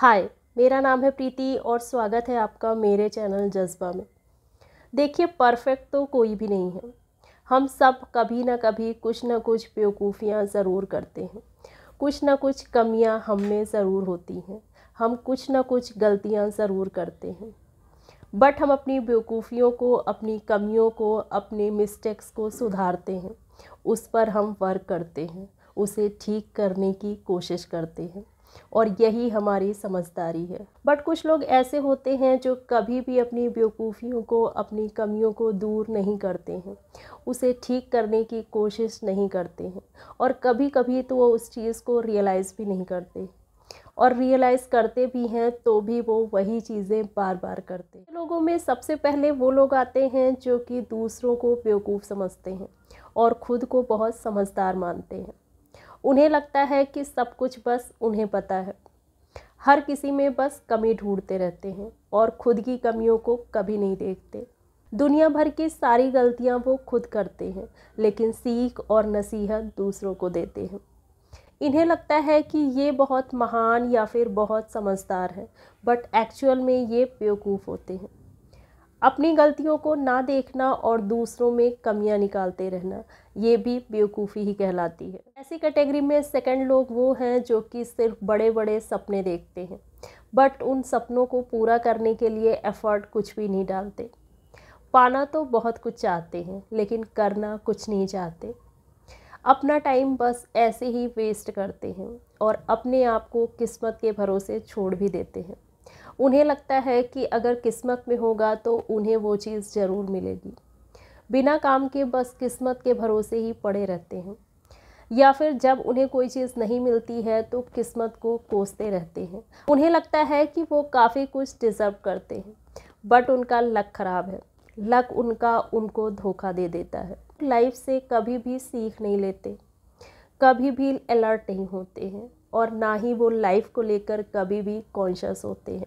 हाय मेरा नाम है प्रीति और स्वागत है आपका मेरे चैनल जज्बा में देखिए परफेक्ट तो कोई भी नहीं है हम सब कभी ना कभी कुछ ना कुछ बेवकूफ़ियाँ ज़रूर करते हैं कुछ ना कुछ कमियाँ हम में ज़रूर होती हैं हम कुछ ना कुछ गलतियाँ ज़रूर करते हैं बट हम अपनी बेवकूफ़ियों को अपनी कमियों को अपने मिस्टेक्स को सुधारते हैं उस पर हम वर्क करते हैं उसे ठीक करने की कोशिश करते हैं और यही हमारी समझदारी है बट कुछ लोग ऐसे होते हैं जो कभी भी अपनी बेवकूफ़ियों को अपनी कमियों को दूर नहीं करते हैं उसे ठीक करने की कोशिश नहीं करते हैं और कभी कभी तो वो उस चीज़ को रियलाइज़ भी नहीं करते और रियलाइज़ करते भी हैं तो भी वो वही चीज़ें बार बार करते हैं लोगों में सबसे पहले वो लोग आते हैं जो कि दूसरों को बेवकूफ़ समझते हैं और ख़ुद को बहुत समझदार मानते हैं उन्हें लगता है कि सब कुछ बस उन्हें पता है हर किसी में बस कमी ढूंढते रहते हैं और खुद की कमियों को कभी नहीं देखते दुनिया भर की सारी गलतियां वो खुद करते हैं लेकिन सीख और नसीहत दूसरों को देते हैं इन्हें लगता है कि ये बहुत महान या फिर बहुत समझदार है बट एक्चुअल में ये बेवकूफ़ होते हैं अपनी गलतियों को ना देखना और दूसरों में कमियां निकालते रहना ये भी बेवकूफ़ी ही कहलाती है ऐसी कैटेगरी में सेकंड लोग वो हैं जो कि सिर्फ बड़े बड़े सपने देखते हैं बट उन सपनों को पूरा करने के लिए एफर्ट कुछ भी नहीं डालते पाना तो बहुत कुछ चाहते हैं लेकिन करना कुछ नहीं चाहते अपना टाइम बस ऐसे ही वेस्ट करते हैं और अपने आप को किस्मत के भरोसे छोड़ भी देते हैं उन्हें लगता है कि अगर किस्मत में होगा तो उन्हें वो चीज़ ज़रूर मिलेगी बिना काम के बस किस्मत के भरोसे ही पड़े रहते हैं या फिर जब उन्हें कोई चीज़ नहीं मिलती है तो किस्मत को कोसते रहते हैं उन्हें लगता है कि वो काफ़ी कुछ डिज़र्व करते हैं बट उनका लक ख़राब है लक उनका उनको धोखा दे देता है लाइफ से कभी भी सीख नहीं लेते कभी भी अलर्ट नहीं होते हैं और ना ही वो लाइफ को लेकर कभी भी कॉन्शस होते हैं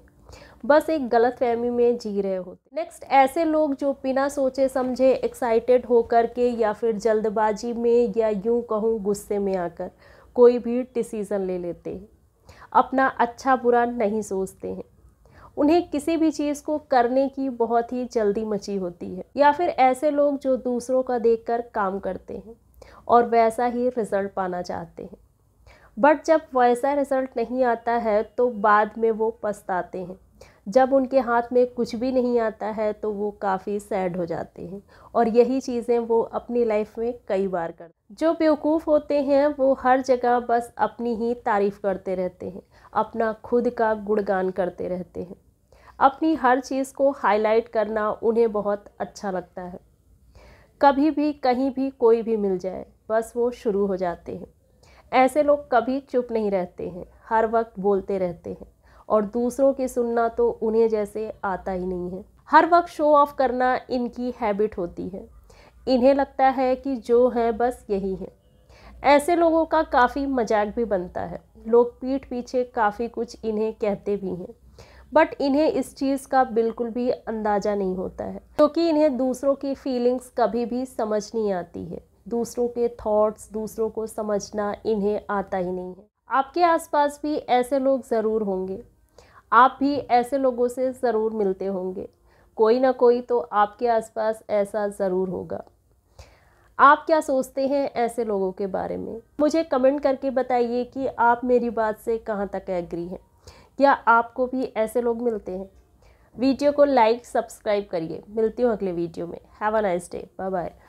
बस एक गलत फहमी में जी रहे होते नेक्स्ट ऐसे लोग जो बिना सोचे समझे एक्साइटेड होकर के या फिर जल्दबाजी में या यूं कहूँ गुस्से में आकर कोई भी डिसीज़न ले लेते हैं अपना अच्छा बुरा नहीं सोचते हैं उन्हें किसी भी चीज़ को करने की बहुत ही जल्दी मची होती है या फिर ऐसे लोग जो दूसरों का देख कर काम करते हैं और वैसा ही रिज़ल्ट पाना चाहते हैं बट जब वैसा रिज़ल्ट नहीं आता है तो बाद में वो पछताते हैं जब उनके हाथ में कुछ भी नहीं आता है तो वो काफ़ी सैड हो जाते हैं और यही चीज़ें वो अपनी लाइफ में कई बार कर जो बेवकूफ़ होते हैं वो हर जगह बस अपनी ही तारीफ़ करते रहते हैं अपना खुद का गुणगान करते रहते हैं अपनी हर चीज़ को हाईलाइट करना उन्हें बहुत अच्छा लगता है कभी भी कहीं भी कोई भी मिल जाए बस वो शुरू हो जाते हैं ऐसे लोग कभी चुप नहीं रहते हैं हर वक्त बोलते रहते हैं और दूसरों की सुनना तो उन्हें जैसे आता ही नहीं है हर वक्त शो ऑफ करना इनकी हैबिट होती है इन्हें लगता है कि जो है बस यही है ऐसे लोगों का काफ़ी मजाक भी बनता है लोग पीठ पीछे काफ़ी कुछ इन्हें कहते भी हैं बट इन्हें इस चीज़ का बिल्कुल भी अंदाज़ा नहीं होता है क्योंकि तो इन्हें दूसरों की फीलिंग्स कभी भी समझ नहीं आती है दूसरों के थॉट्स दूसरों को समझना इन्हें आता ही नहीं है आपके आसपास भी ऐसे लोग ज़रूर होंगे आप भी ऐसे लोगों से ज़रूर मिलते होंगे कोई ना कोई तो आपके आसपास ऐसा ज़रूर होगा आप क्या सोचते हैं ऐसे लोगों के बारे में मुझे कमेंट करके बताइए कि आप मेरी बात से कहाँ तक एग्री हैं क्या आपको भी ऐसे लोग मिलते हैं वीडियो को लाइक सब्सक्राइब करिए मिलती हूँ अगले वीडियो में have a nice day bye bye